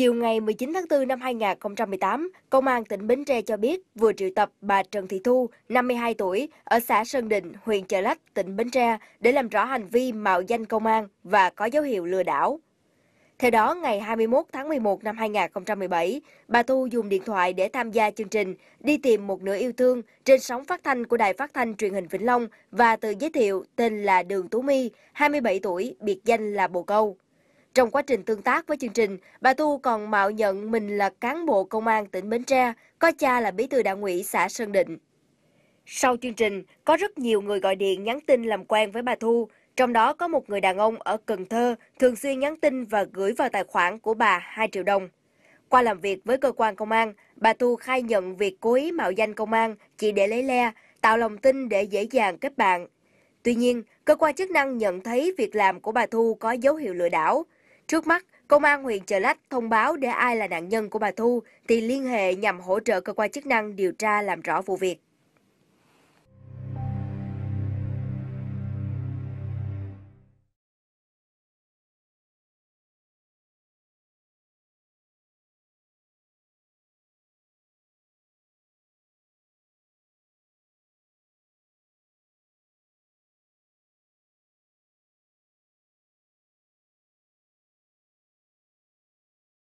Chiều ngày 19 tháng 4 năm 2018, Công an tỉnh Bến Tre cho biết vừa triệu tập bà Trần Thị Thu, 52 tuổi, ở xã Sơn Định, huyện Chợ Lách, tỉnh Bến Tre để làm rõ hành vi mạo danh công an và có dấu hiệu lừa đảo. Theo đó, ngày 21 tháng 11 năm 2017, bà Thu dùng điện thoại để tham gia chương trình Đi tìm một nửa yêu thương trên sóng phát thanh của Đài Phát thanh Truyền hình Vĩnh Long và tự giới thiệu tên là Đường Tú My, 27 tuổi, biệt danh là Bồ Câu. Trong quá trình tương tác với chương trình, bà Tu còn mạo nhận mình là cán bộ công an tỉnh Bến Tre, có cha là bí thư đảng ủy xã Sơn Định. Sau chương trình, có rất nhiều người gọi điện nhắn tin làm quen với bà Thu, trong đó có một người đàn ông ở Cần Thơ thường xuyên nhắn tin và gửi vào tài khoản của bà 2 triệu đồng. Qua làm việc với cơ quan công an, bà thu khai nhận việc cố ý mạo danh công an chỉ để lấy le, tạo lòng tin để dễ dàng kết bạn. Tuy nhiên, cơ quan chức năng nhận thấy việc làm của bà Thu có dấu hiệu lừa đảo, Trước mắt, Công an huyện Chợ Lách thông báo để ai là nạn nhân của bà Thu thì liên hệ nhằm hỗ trợ cơ quan chức năng điều tra làm rõ vụ việc.